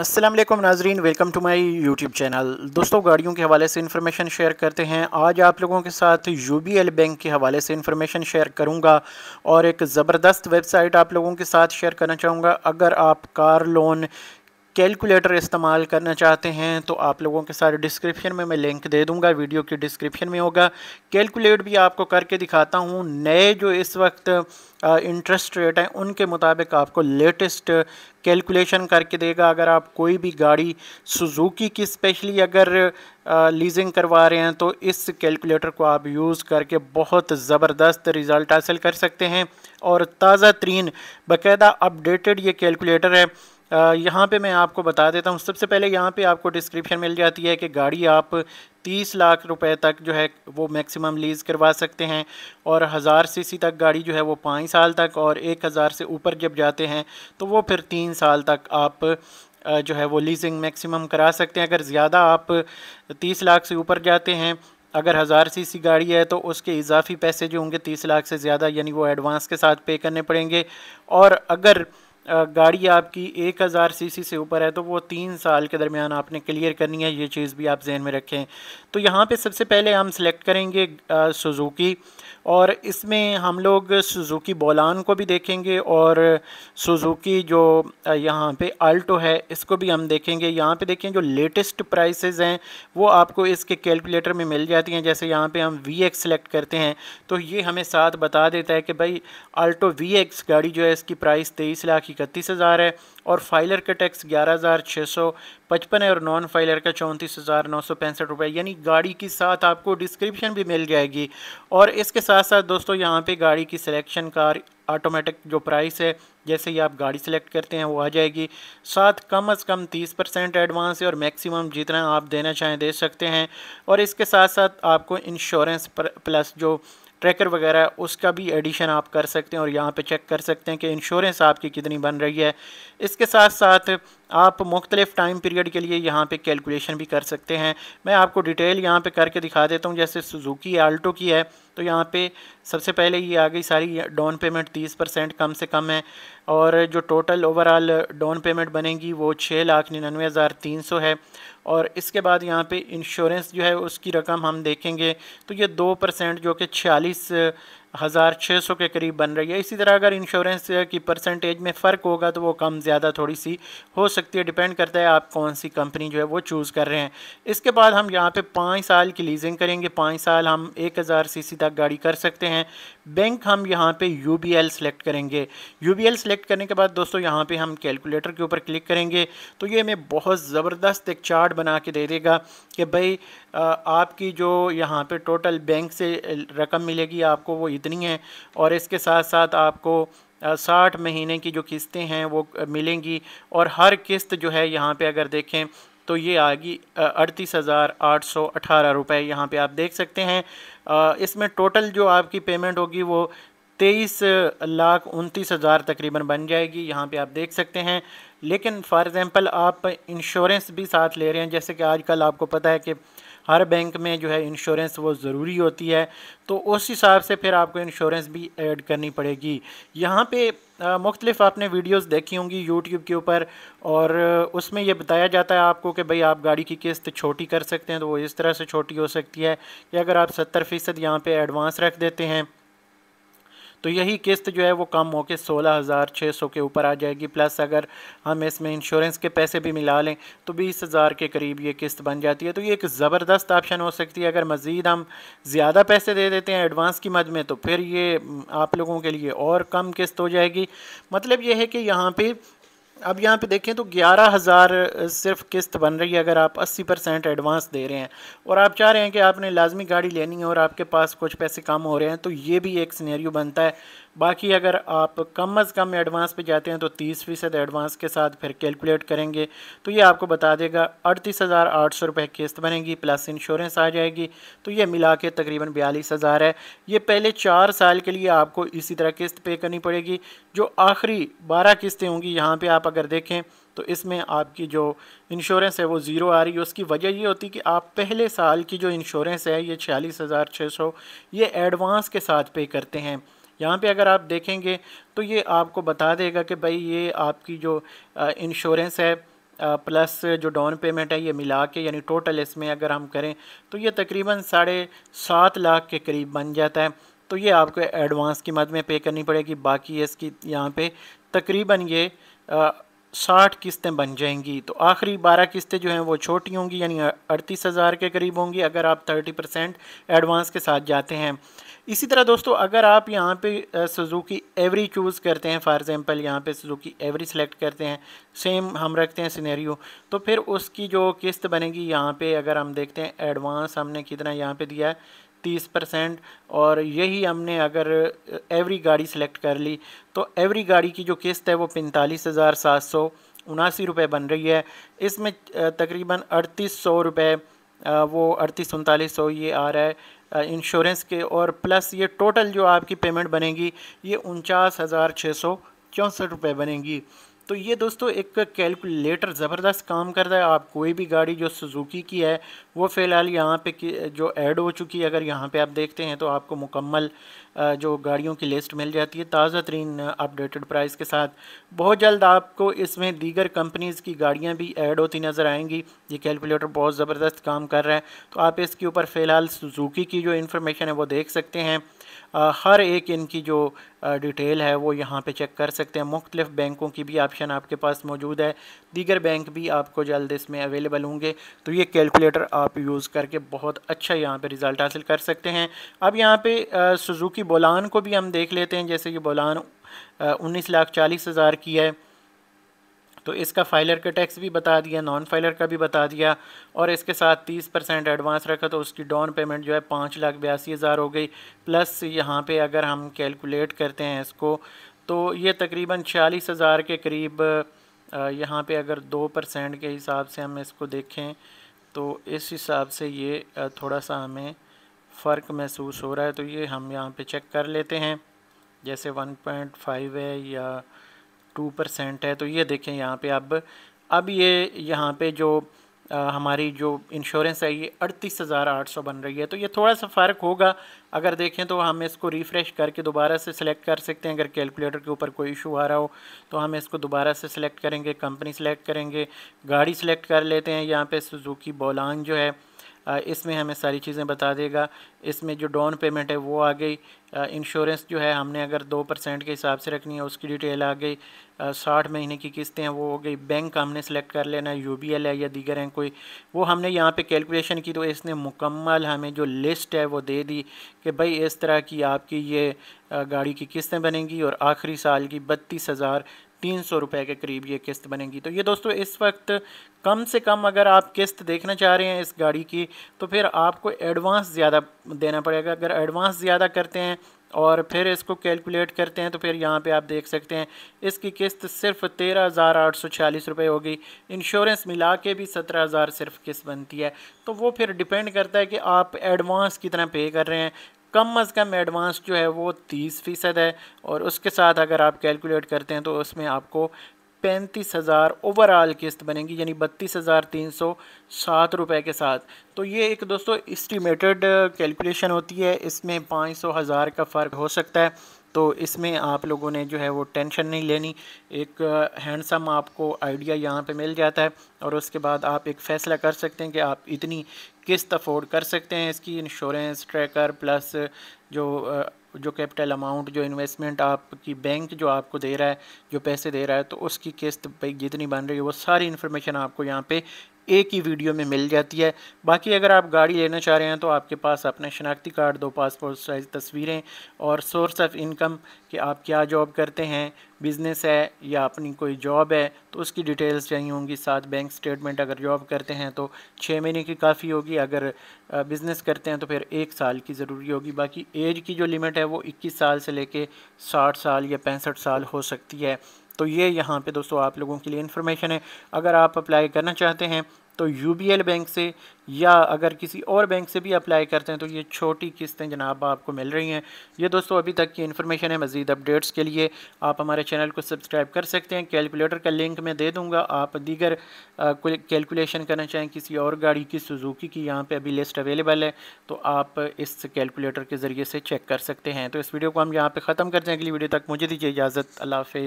असलम नाजरीन welcome to my YouTube channel दोस्तों गाड़ियों के हवाले से इन्फॉर्मेशन शेयर करते हैं आज आप लोगों के साथ यू बी एल बैंक के हवाले से इन्फॉर्मेशन शेयर करूंगा और एक ज़बरदस्त वेबसाइट आप लोगों के साथ शेयर करना चाहूँगा अगर आप कार लोन कैलकुलेटर इस्तेमाल करना चाहते हैं तो आप लोगों के सारे डिस्क्रिप्शन में मैं लिंक दे दूंगा वीडियो के डिस्क्रिप्शन में होगा कैलकुलेट भी आपको करके दिखाता हूँ नए जो इस वक्त इंटरेस्ट रेट हैं उनके मुताबिक आपको लेटेस्ट कैलकुलेशन करके देगा अगर आप कोई भी गाड़ी सुजुकी की स्पेशली अगर लीजिंग करवा रहे हैं तो इस कैलकुलेटर को आप यूज़ करके बहुत ज़बरदस्त रिज़ल्ट हासिल कर सकते हैं और ताज़ा तरीन बाकायदा अपडेटेड ये कैलकुलेटर है यहाँ पे मैं आपको बता देता हूँ सबसे पहले यहाँ पे आपको डिस्क्रिप्शन मिल जाती है कि गाड़ी आप तीस लाख रुपए तक जो है वो मैक्सिमम लीज़ करवा सकते हैं और हज़ार सीसी तक गाड़ी जो है वो पाँच साल तक और एक हज़ार से ऊपर जब जाते हैं तो वो फिर तीन साल तक आप जो है वो लीजिंग मैक्सिमम करा सकते हैं अगर ज़्यादा आप तीस लाख से ऊपर जाते हैं अगर हज़ार सीसी गाड़ी है तो उसके इजाफी पैसे जो होंगे तीस लाख से ज़्यादा यानी वो एडवांस के साथ पे करने पड़ेंगे और अगर गाड़ी आपकी एक हज़ार सी से ऊपर है तो वो तीन साल के दरमियान आपने क्लियर करनी है ये चीज़ भी आप जहन में रखें तो यहाँ पे सबसे पहले हम सिलेक्ट करेंगे सुजुकी और इसमें हम लोग सुजुकी बोलान को भी देखेंगे और सुजुकी जो यहाँ पे आल्टो है इसको भी हम देखेंगे यहाँ पे देखें जो लेटेस्ट प्राइस हैं वो आपको इसके कैलकुलेटर में मिल जाती हैं जैसे यहाँ पर हम वी एक्स सेलेक्ट करते हैं तो ये हमें साथ बता देता है कि भाई अल्टो वी एक्स गाड़ी जो है इसकी प्राइस तेईस लाख इकतीस हज़ार है और फाइलर का टैक्स ग्यारह हज़ार छः सौ पचपन है और नॉन फाइलर का चौंतीस हज़ार नौ सौ पैंसठ रुपये यानी गाड़ी के साथ आपको डिस्क्रिप्शन भी मिल जाएगी और इसके साथ साथ दोस्तों यहाँ पे गाड़ी की सिलेक्शन कार ऑटोमेटिक जो प्राइस है जैसे ही आप गाड़ी सेलेक्ट करते हैं वो आ जाएगी साथ कम अज़ कम तीस परसेंट एडवांस और मैक्सिमम जितना आप देना चाहें दे सकते हैं और इसके साथ साथ आपको इंश्योरेंस प्लस जो ट्रैकर वगैरह उसका भी एडिशन आप कर सकते हैं और यहाँ पे चेक कर सकते हैं कि इंश्योरेंस आपकी कितनी बन रही है इसके साथ साथ आप मुख्तलिफ़ टाइम पीरियड के लिए यहाँ पे कैलकुलेशन भी कर सकते हैं मैं आपको डिटेल यहाँ पे करके दिखा देता हूँ जैसे सुजुकी आल्टो की है तो यहाँ पे सबसे पहले ये आ गई सारी डाउन पेमेंट तीस परसेंट कम से कम है और जो टोटल ओवरऑल डाउन पेमेंट बनेगी वो छः लाख निन्यानवे हज़ार तीन सौ है और इसके बाद यहाँ पे इंश्योरेंस जो है उसकी रकम हम देखेंगे तो ये दो परसेंट जो कि छियालीस हज़ार छः सौ के करीब बन रही है इसी तरह अगर इंश्योरेंस की परसेंटेज में फ़र्क होगा तो वो कम ज़्यादा थोड़ी सी हो सकती है डिपेंड करता है आप कौन सी कंपनी जो है वो चूज़ कर रहे हैं इसके बाद हम यहाँ पे पाँच साल की लीजिंग करेंगे पाँच साल हम एक हज़ार सी तक गाड़ी कर सकते हैं बैंक हम यहाँ पे यू बी एल सेलेक्ट करेंगे यू बी एल सेलेक्ट करने के बाद दोस्तों यहाँ पर हम कैलकुलेटर के ऊपर क्लिक करेंगे तो ये हमें बहुत ज़बरदस्त एक चार्ट बना के दे देगा कि भाई आपकी जो यहाँ पर टोटल बैंक से रकम मिलेगी आपको वो ख़रीदनी है और इसके साथ साथ आपको साठ महीने की जो किस्तें हैं वो मिलेंगी और हर किस्त जो है यहाँ पे अगर देखें तो ये आ गई अड़तीस हज़ार आठ सौ अठारह रुपये यहाँ पर आप देख सकते हैं इसमें टोटल जो आपकी पेमेंट होगी वो तेईस लाख उनतीस हज़ार तकरीबन बन जाएगी यहाँ पे आप देख सकते हैं लेकिन फॉर एग्ज़ाम्पल आप इंश्योरेंस भी साथ ले रहे हैं जैसे कि आजकल आपको पता है कि हर बैंक में जो है इंश्योरेंस वो ज़रूरी होती है तो उस हिसाब से फिर आपको इंश्योरेंस भी ऐड करनी पड़ेगी यहाँ पे मुख्तलिफ आपने वीडियोस देखी होंगी यूट्यूब के ऊपर और उसमें यह बताया जाता है आपको कि भाई आप गाड़ी की किस्त छोटी कर सकते हैं तो वो इस तरह से छोटी हो सकती है कि अगर आप सत्तर फ़ीसद यहाँ पर एडवांस रख देते हैं तो यही किस्त जो है वो कम होकर सोलह हज़ार छः सौ के ऊपर आ जाएगी प्लस अगर हम इसमें इंश्योरेंस के पैसे भी मिला लें तो बीस हज़ार के करीब ये किस्त बन जाती है तो ये एक ज़बरदस्त ऑप्शन हो सकती है अगर मज़ीद हम ज़्यादा पैसे दे देते हैं एडवांस की मद में तो फिर ये आप लोगों के लिए और कम किस्त हो जाएगी मतलब ये है कि यहाँ पर अब यहाँ पे देखें तो ग्यारह हज़ार सिर्फ किस्त बन रही है अगर आप अस्सी परसेंट एडवांस दे रहे हैं और आप चाह रहे हैं कि आपने लाजमी गाड़ी लेनी है और आपके पास कुछ पैसे कम हो रहे हैं तो ये भी एक सिनेरियो बनता है बाकी अगर आप कम अज़ कम एडवांस पे जाते हैं तो तीस फ़ीसद एडवांस के साथ फिर कैलकुलेट करेंगे तो ये आपको बता देगा अड़तीस हज़ार आठ सौ रुपये किस्त बनेगी प्लस इंश्योरेंस आ जाएगी तो ये मिला के तकरीबन बयालीस हज़ार है ये पहले चार साल के लिए आपको इसी तरह किस्त पे करनी पड़ेगी जो आखिरी बारह किस्तें होंगी यहाँ पर आप अगर देखें तो इसमें आपकी जो इंश्योरेंस है वो ज़ीरो आ रही है उसकी वजह ये होती है कि आप पहले साल की जो इंश्योरेंस है ये छियालीस हज़ार छः सौ ये एडवांस के साथ पे करते हैं यहाँ पे अगर आप देखेंगे तो ये आपको बता देगा कि भाई ये आपकी जो इंश्योरेंस है प्लस जो डाउन पेमेंट है ये मिला के यानी टोटल इसमें अगर हम करें तो ये तकरीबन साढ़े सात लाख के करीब बन जाता है तो ये आपको एडवांस की मद में पे करनी पड़ेगी बाकी इसकी यहाँ पे तकरीबन ये साठ किस्तें बन जाएंगी तो आखिरी बारह किस्तें जो हैं वो छोटी होंगी यानी अड़तीस हज़ार के करीब होंगी अगर आप थर्टी परसेंट एडवांस के साथ जाते हैं इसी तरह दोस्तों अगर आप यहाँ पे सुजुकी एवरी चूज़ करते हैं फॉर एग्ज़ाम्पल यहाँ पे सुजुकी एवरी सेलेक्ट करते हैं सेम हम रखते हैं सिनेरियो तो फिर उसकी जो किस्त बनेगी यहाँ पे अगर हम देखते हैं एडवांस हमने कितना यहाँ पे दिया है तीस परसेंट और यही हमने अगर एवरी गाड़ी सेलेक्ट कर ली तो एवरी गाड़ी की जो किस्त है वो पैंतालीस हज़ार सात सौ उनासी रुपये बन रही है इसमें तकरीबन अड़तीस सौ रुपये वो अड़तीस उनतालीस सौ ये आ रहा है इंश्योरेंस के और प्लस ये टोटल जो आपकी पेमेंट बनेगी ये उनचास हज़ार छः सौ चौंसठ रुपये बनेगी तो ये दोस्तों एक कैलकुलेटर ज़बरदस्त काम करता है आप कोई भी गाड़ी जो सुजुकी की है वो फ़िलहाल यहाँ पे जो ऐड हो चुकी है अगर यहाँ पे आप देखते हैं तो आपको मुकम्मल जो गाड़ियों की लिस्ट मिल जाती है ताज़ा तरीन अपडेटेड प्राइस के साथ बहुत जल्द आपको इसमें दीगर कंपनीज़ की गाड़ियाँ भी ऐड होती नज़र आएंगी ये कैलकुलेटर बहुत ज़बरदस्त काम कर रहा है तो आप इसके ऊपर फ़िलहाल सुजुकी की जो इन्फॉर्मेशन है वो देख सकते हैं हर एक इनकी जो डिटेल है वो यहाँ पे चेक कर सकते हैं मुख्तलिफ़ बैंकों की भी ऑप्शन आपके पास मौजूद है दीगर बैंक भी आपको जल्द इसमें अवेलेबल होंगे तो ये कैलकुलेटर आप यूज़ करके बहुत अच्छा यहाँ पे रिज़ल्ट हासिल कर सकते हैं अब यहाँ पे सुजुकी बोलान को भी हम देख लेते हैं जैसे कि बोलान उन्नीस लाख चालीस हज़ार की है तो इसका फाइलर का टैक्स भी बता दिया नॉन फाइलर का भी बता दिया और इसके साथ तीस परसेंट एडवांस रखा तो उसकी डाउन पेमेंट जो है पाँच लाख बयासी हज़ार हो गई प्लस यहाँ पे अगर हम कैलकुलेट करते हैं इसको तो ये तकरीबन छियालीस हज़ार के करीब यहाँ पे अगर दो परसेंट के हिसाब से हम इसको देखें तो इस हिसाब से ये थोड़ा सा हमें फ़र्क महसूस हो रहा है तो ये हम यहाँ पर चेक कर लेते हैं जैसे वन है या टू परसेंट है तो ये देखें यहाँ पे अब अब ये यहाँ पे जो आ, हमारी जो इंश्योरेंस है ये अड़तीस हज़ार आठ सौ बन रही है तो ये थोड़ा सा फ़र्क होगा अगर देखें तो हम इसको रिफ़्रेश करके दोबारा से सिलेक्ट कर सकते हैं अगर कैलकुलेटर के ऊपर कोई इशू आ रहा हो तो हम इसको दोबारा से सिलेक्ट करेंगे कंपनी सिलेक्ट करेंगे गाड़ी सिलेक्ट कर लेते हैं यहाँ पर सुजुकी बोलान जो है इसमें हमें सारी चीज़ें बता देगा इसमें जो डाउन पेमेंट है वो आ गई इंश्योरेंस जो है हमने अगर दो परसेंट के हिसाब से रखनी है उसकी डिटेल आ गई साठ महीने की किस्तें हैं वो हो गई बैंक हमने सेलेक्ट कर लेना यू बी एल है या दीगर हैं कोई वो हमने यहाँ पे कैलकुलेशन की तो इसने मुकम्मल हमें जो लिस्ट है वो दे दी कि भाई इस तरह की आपकी ये गाड़ी की किस्तें बनेंगी और आखिरी साल की बत्तीस हज़ार तीन सौ रुपये के करीब ये किस्त बनेगी तो ये दोस्तों इस वक्त कम से कम अगर आप किस्त देखना चाह रहे हैं इस गाड़ी की तो फिर आपको एडवांस ज़्यादा देना पड़ेगा अगर एडवांस ज़्यादा करते हैं और फिर इसको कैलकुलेट करते हैं तो फिर यहाँ पे आप देख सकते हैं इसकी किस्त सिर्फ तेरह हज़ार आठ सौ छियालीस रुपये होगी इंश्योरेंस मिला के भी सत्रह हज़ार सिर्फ किस्त बनती है तो वो फिर डिपेंड करता है कि आप एडवांस कितना पे कर रहे हैं कम अज़ कम एडवांस जो है वो तीस फ़ीसद है और उसके साथ अगर आप कैलकुलेट करते हैं तो उसमें आपको पैंतीस हज़ार ओवरऑल किस्त बनेगी यानी बत्तीस हज़ार तीन सौ सात रुपये के साथ तो ये एक दोस्तों इस्टीमेटेड कैलकुलेशन होती है इसमें पाँच सौ हज़ार का फ़र्क हो सकता है तो इसमें आप लोगों ने जो है वो टेंशन नहीं लेनी एक हैंडसम आपको आइडिया यहाँ पे मिल जाता है और उसके बाद आप एक फ़ैसला कर सकते हैं कि आप इतनी किस्त अफोर्ड कर सकते हैं इसकी इंश्योरेंस ट्रैकर प्लस जो जो कैपिटल अमाउंट जो इन्वेस्टमेंट आपकी बैंक जो आपको दे रहा है जो पैसे दे रहा है तो उसकी किस्त भाई जितनी बन रही है वो सारी इन्फॉर्मेशन आपको यहाँ पे एक ही वीडियो में मिल जाती है बाकी अगर आप गाड़ी लेना चाह रहे हैं तो आपके पास अपना शनाख्ती कार्ड दो पासपोर्ट साइज़ तस्वीरें और सोर्स ऑफ इनकम कि आप क्या जॉब करते हैं बिज़नेस है या अपनी कोई जॉब है तो उसकी डिटेल्स चाहिए होंगी साथ बैंक स्टेटमेंट अगर जॉब करते हैं तो छः महीने की काफ़ी होगी अगर बिज़नेस करते हैं तो फिर एक साल की ज़रूरी होगी बाकी एज की जो लिमिट है वो इक्कीस साल से लेके साठ साल या पैंसठ साल हो सकती है तो ये यहाँ पे दोस्तों आप लोगों के लिए इन्फॉर्मेशन है अगर आप अप्लाई करना चाहते हैं तो यू बैंक से या अगर किसी और बैंक से भी अप्लाई करते हैं तो ये छोटी किस्तें जनाब आपको मिल रही हैं ये दोस्तों अभी तक की इन्फॉर्मेशन है मज़ीद अपडेट्स के लिए आप हमारे चैनल को सब्सक्राइब कर सकते हैं कैलकुलेटर का लिंक मैं दे दूँगा आप दीगर कैलकुलेशन करना चाहें किसी और गाड़ी की सुजुकी की यहाँ पर अभी लिस्ट अवेलेबल है तो आप इस कैलकुलेटर के ज़रिए से चेक कर सकते हैं तो इस वीडियो को हम यहाँ पर ख़त्म करते हैं अगली वीडियो तक मुझे दीजिए इजाज़त अल्लाह